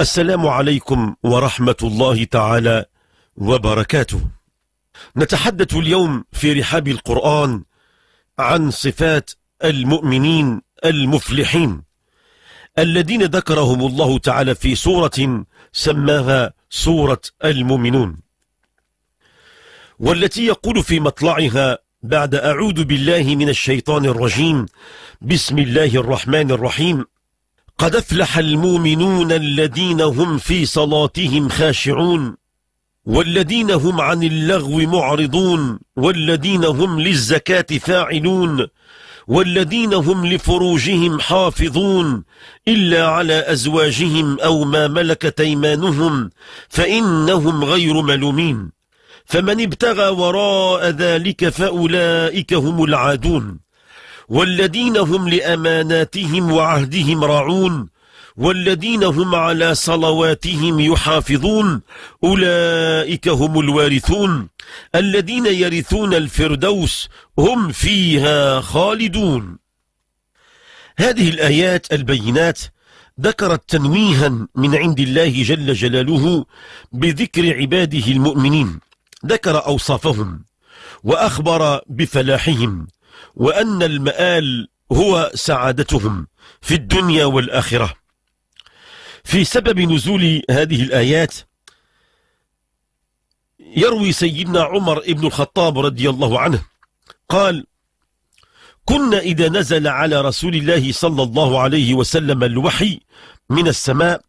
السلام عليكم ورحمة الله تعالى وبركاته نتحدث اليوم في رحاب القرآن عن صفات المؤمنين المفلحين الذين ذكرهم الله تعالى في سورة سماها سورة المؤمنون والتي يقول في مطلعها بعد أعوذ بالله من الشيطان الرجيم بسم الله الرحمن الرحيم قد افلح المؤمنون الذين هم في صلاتهم خاشعون والذين هم عن اللغو معرضون والذين هم للزكاة فاعلون والذين هم لفروجهم حافظون إلا على أزواجهم أو ما ملكت ايمانهم فإنهم غير ملومين فمن ابتغى وراء ذلك فأولئك هم العادون والذين هم لأماناتهم وعهدهم راعون والذين هم على صلواتهم يحافظون أولئك هم الوارثون الذين يرثون الفردوس هم فيها خالدون هذه الآيات البينات ذكرت تنويها من عند الله جل جلاله بذكر عباده المؤمنين ذكر أوصافهم وأخبر بفلاحهم وأن المآل هو سعادتهم في الدنيا والآخرة في سبب نزول هذه الآيات يروي سيدنا عمر بن الخطاب رضي الله عنه قال كنا إذا نزل على رسول الله صلى الله عليه وسلم الوحي من السماء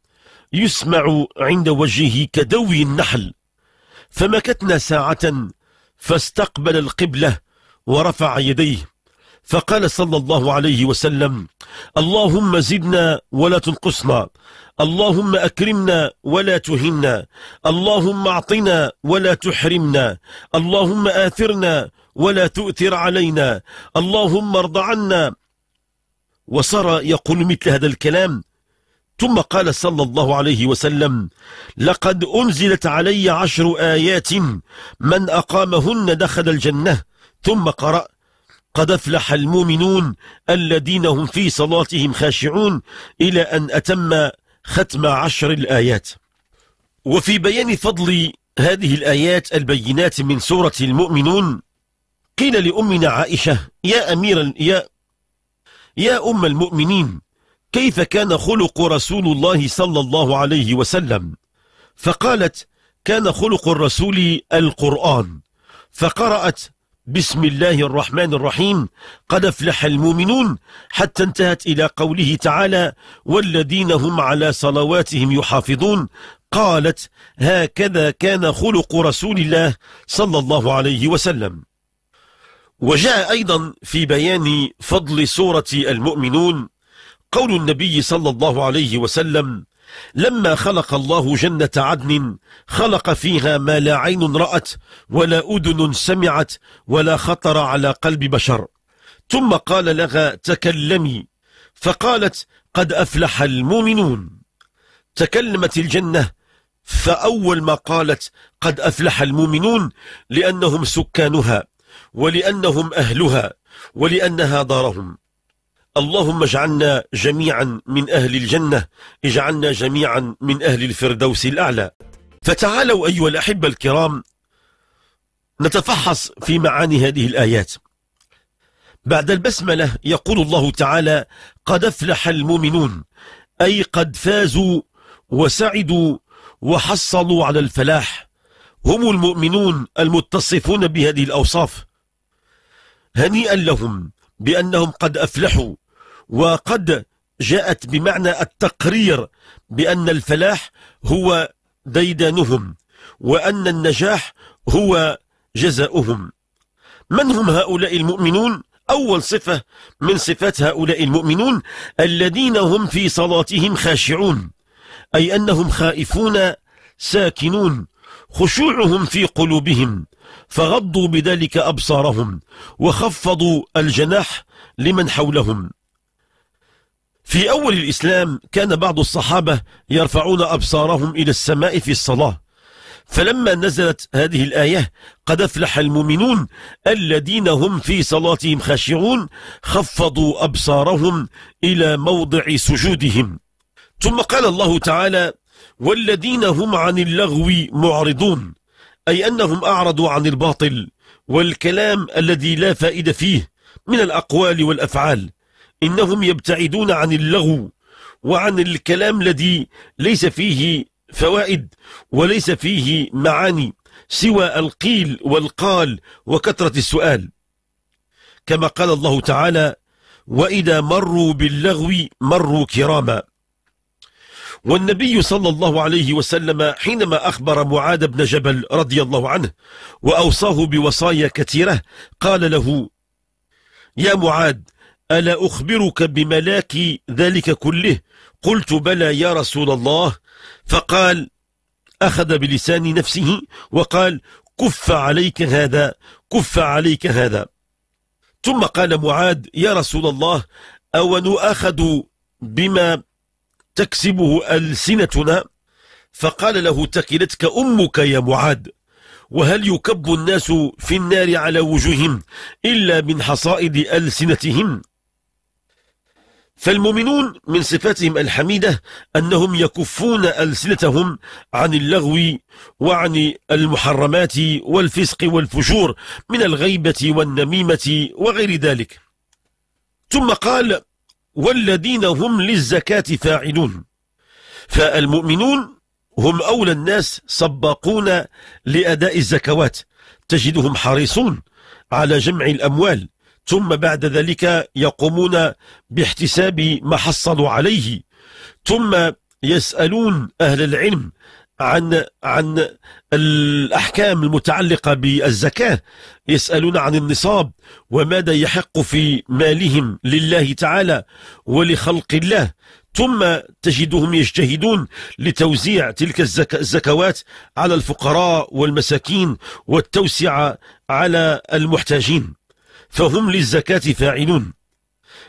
يسمع عند وجهه كدوي النحل فمكتنا ساعة فاستقبل القبلة ورفع يديه فقال صلى الله عليه وسلم اللهم زدنا ولا تنقصنا اللهم أكرمنا ولا تهنا اللهم أعطنا ولا تحرمنا اللهم آثرنا ولا تؤثر علينا اللهم ارض عنا وصار يقول مثل هذا الكلام ثم قال صلى الله عليه وسلم لقد أنزلت علي عشر آيات من أقامهن دخل الجنة ثم قرأ قد افلح المؤمنون الذين هم في صلاتهم خاشعون إلى أن أتم ختم عشر الآيات وفي بيان فضل هذه الآيات البينات من سورة المؤمنون قيل لأمنا عائشة يا أمير يا يا أم المؤمنين كيف كان خلق رسول الله صلى الله عليه وسلم فقالت كان خلق الرسول القرآن فقرأت بسم الله الرحمن الرحيم قد افلح المؤمنون حتى انتهت إلى قوله تعالى والذين هم على صلواتهم يحافظون قالت هكذا كان خلق رسول الله صلى الله عليه وسلم وجاء أيضا في بيان فضل سورة المؤمنون قول النبي صلى الله عليه وسلم لما خلق الله جنة عدن خلق فيها ما لا عين رأت ولا أذن سمعت ولا خطر على قلب بشر ثم قال لها تكلمي فقالت قد أفلح المؤمنون تكلمت الجنة فأول ما قالت قد أفلح المؤمنون لأنهم سكانها ولأنهم أهلها ولأنها دارهم اللهم اجعلنا جميعا من أهل الجنة اجعلنا جميعا من أهل الفردوس الأعلى فتعالوا أيها الأحبة الكرام نتفحص في معاني هذه الآيات بعد البسملة يقول الله تعالى قد افلح المؤمنون أي قد فازوا وسعدوا وحصلوا على الفلاح هم المؤمنون المتصفون بهذه الأوصاف هنيئا لهم بأنهم قد أفلحوا وقد جاءت بمعنى التقرير بأن الفلاح هو ديدانهم وأن النجاح هو جزاؤهم من هم هؤلاء المؤمنون؟ أول صفة من صفات هؤلاء المؤمنون الذين هم في صلاتهم خاشعون أي أنهم خائفون ساكنون خشوعهم في قلوبهم فغضوا بذلك أبصارهم وخفضوا الجناح لمن حولهم في أول الإسلام كان بعض الصحابة يرفعون أبصارهم إلى السماء في الصلاة فلما نزلت هذه الآية قد افلح المؤمنون الذين هم في صلاتهم خاشعون خفضوا أبصارهم إلى موضع سجودهم ثم قال الله تعالى والذين هم عن اللغو معرضون أي أنهم أعرضوا عن الباطل والكلام الذي لا فائدة فيه من الأقوال والأفعال إنهم يبتعدون عن اللغو وعن الكلام الذي ليس فيه فوائد وليس فيه معاني سوى القيل والقال وكثرة السؤال كما قال الله تعالى وإذا مروا باللغو مروا كراما والنبي صلى الله عليه وسلم حينما أخبر معاذ بن جبل رضي الله عنه وأوصاه بوصايا كثيرة قال له يا معاذ ألا أخبرك بملاك ذلك كله قلت بلى يا رسول الله فقال أخذ بلسان نفسه وقال كف عليك هذا كف عليك هذا ثم قال معاذ يا رسول الله أو نؤخذ بما تكسبه ألسنتنا فقال له تكلتك أمك يا معاذ وهل يكب الناس في النار على وجوههم إلا من حصائد ألسنتهم فالمؤمنون من صفاتهم الحميدة أنهم يكفون ألسنتهم عن اللغو وعن المحرمات والفسق والفجور من الغيبة والنميمة وغير ذلك ثم قال والذين هم للزكاة فاعلون فالمؤمنون هم أولى الناس سباقون لأداء الزكوات تجدهم حريصون على جمع الأموال ثم بعد ذلك يقومون باحتساب ما حصلوا عليه ثم يسألون أهل العلم عن عن الأحكام المتعلقة بالزكاة يسألون عن النصاب وماذا يحق في مالهم لله تعالى ولخلق الله ثم تجدهم يجتهدون لتوزيع تلك الزك... الزكوات على الفقراء والمساكين والتوسعة على المحتاجين فهم للزكاة فاعلون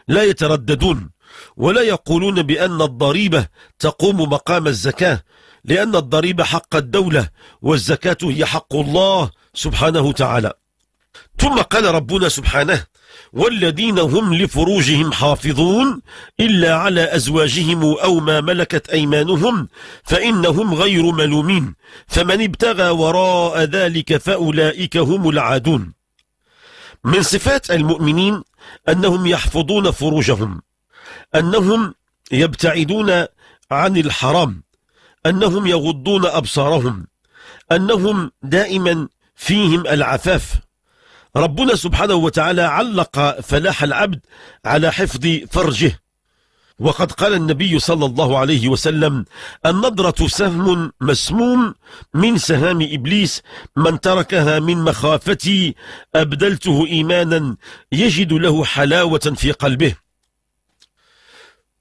لا يترددون ولا يقولون بأن الضريبة تقوم مقام الزكاة لأن الضريبة حق الدولة والزكاة هي حق الله سبحانه وتعالى ثم قال ربنا سبحانه والذين هم لفروجهم حافظون إلا على أزواجهم أو ما ملكت أيمانهم فإنهم غير ملومين فمن ابتغى وراء ذلك فأولئك هم العادون من صفات المؤمنين أنهم يحفظون فروجهم أنهم يبتعدون عن الحرام أنهم يغضون أبصارهم أنهم دائما فيهم العفاف ربنا سبحانه وتعالى علق فلاح العبد على حفظ فرجه وقد قال النبي صلى الله عليه وسلم النظرة سهم مسموم من سهام إبليس من تركها من مخافتي أبدلته إيمانا يجد له حلاوة في قلبه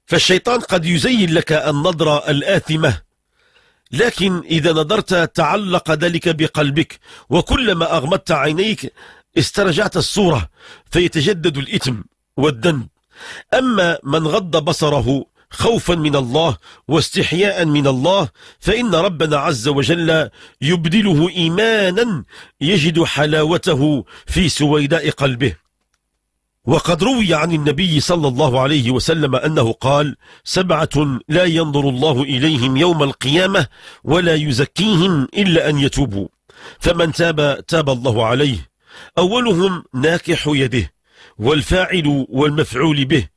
فالشيطان قد يزين لك النظرة الآثمة لكن إذا نظرت تعلق ذلك بقلبك وكلما أغمضت عينيك استرجعت الصورة فيتجدد الإثم والذنب أما من غض بصره خوفا من الله واستحياء من الله فإن ربنا عز وجل يبدله إيمانا يجد حلاوته في سويداء قلبه وقد روي عن النبي صلى الله عليه وسلم أنه قال سبعة لا ينظر الله إليهم يوم القيامة ولا يزكيهم إلا أن يتوبوا فمن تاب تاب الله عليه أولهم ناكح يده والفاعل والمفعول به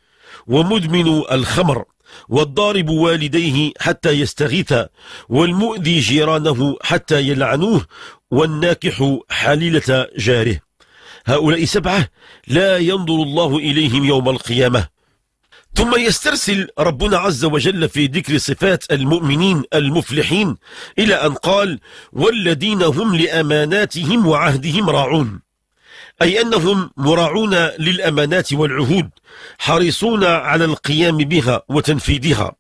ومدمن الخمر والضارب والديه حتى يستغيث والمؤذي جيرانه حتى يلعنوه والناكح حليلة جاره هؤلاء سبعة لا ينظر الله إليهم يوم القيامة ثم يسترسل ربنا عز وجل في ذكر صفات المؤمنين المفلحين إلى أن قال والذين هم لأماناتهم وعهدهم راعون أي أنهم مراعون للأمانات والعهود حريصون على القيام بها وتنفيذها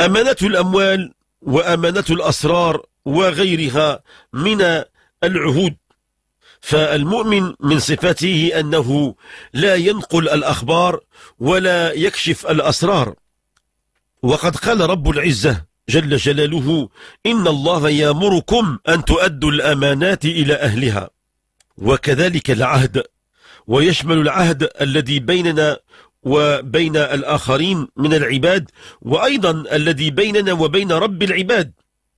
أمانة الأموال وأمانة الأسرار وغيرها من العهود فالمؤمن من صفاته أنه لا ينقل الأخبار ولا يكشف الأسرار وقد قال رب العزة جل جلاله إن الله يامركم أن تؤدوا الأمانات إلى أهلها وكذلك العهد ويشمل العهد الذي بيننا وبين الآخرين من العباد وأيضا الذي بيننا وبين رب العباد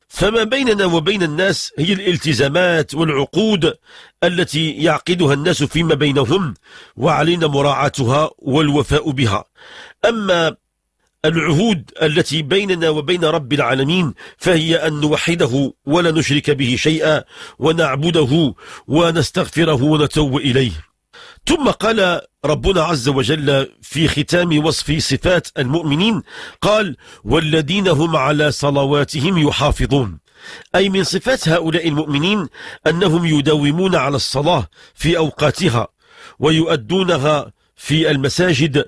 فما بيننا وبين الناس هي الالتزامات والعقود التي يعقدها الناس فيما بينهم وعلينا مراعاتها والوفاء بها أما العهود التي بيننا وبين رب العالمين فهي أن نوحده ولا نشرك به شيئا ونعبده ونستغفره ونتوب إليه ثم قال ربنا عز وجل في ختام وصف صفات المؤمنين قال والذين هم على صلواتهم يحافظون أي من صفات هؤلاء المؤمنين أنهم يداومون على الصلاة في أوقاتها ويؤدونها في المساجد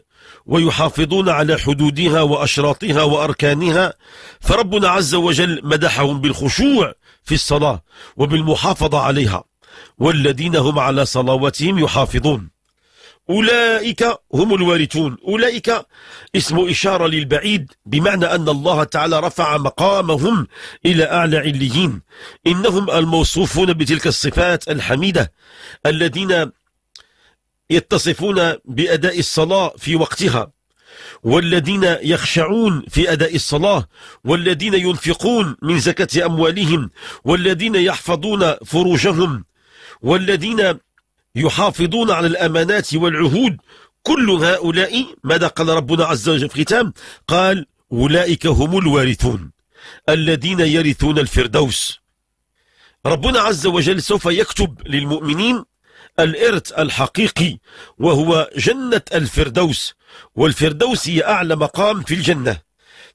ويحافظون على حدودها وأشراطها وأركانها فربنا عز وجل مدحهم بالخشوع في الصلاة وبالمحافظة عليها والذين هم على صلواتهم يحافظون أولئك هم الوارثون أولئك اسم إشارة للبعيد بمعنى أن الله تعالى رفع مقامهم إلى أعلى عليين إنهم الموصوفون بتلك الصفات الحميدة الذين يتصفون بأداء الصلاة في وقتها والذين يخشعون في أداء الصلاة والذين ينفقون من زكاة أموالهم والذين يحفظون فروجهم والذين يحافظون على الأمانات والعهود كل هؤلاء ماذا قال ربنا عز وجل في الختام قال أولئك هم الوارثون الذين يرثون الفردوس ربنا عز وجل سوف يكتب للمؤمنين الإرث الحقيقي وهو جنة الفردوس والفردوس هي أعلى مقام في الجنة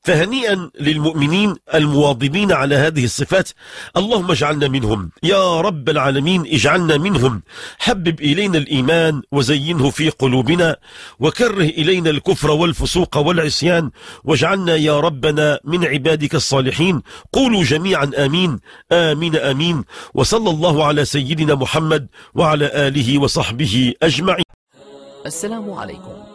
فهنيئا للمؤمنين المواظبين على هذه الصفات اللهم اجعلنا منهم يا رب العالمين اجعلنا منهم حبب إلينا الإيمان وزينه في قلوبنا وكره إلينا الكفر والفسوق والعصيان واجعلنا يا ربنا من عبادك الصالحين قولوا جميعا آمين آمين آمين وصلى الله على سيدنا محمد وعلى آله وصحبه أجمعين السلام عليكم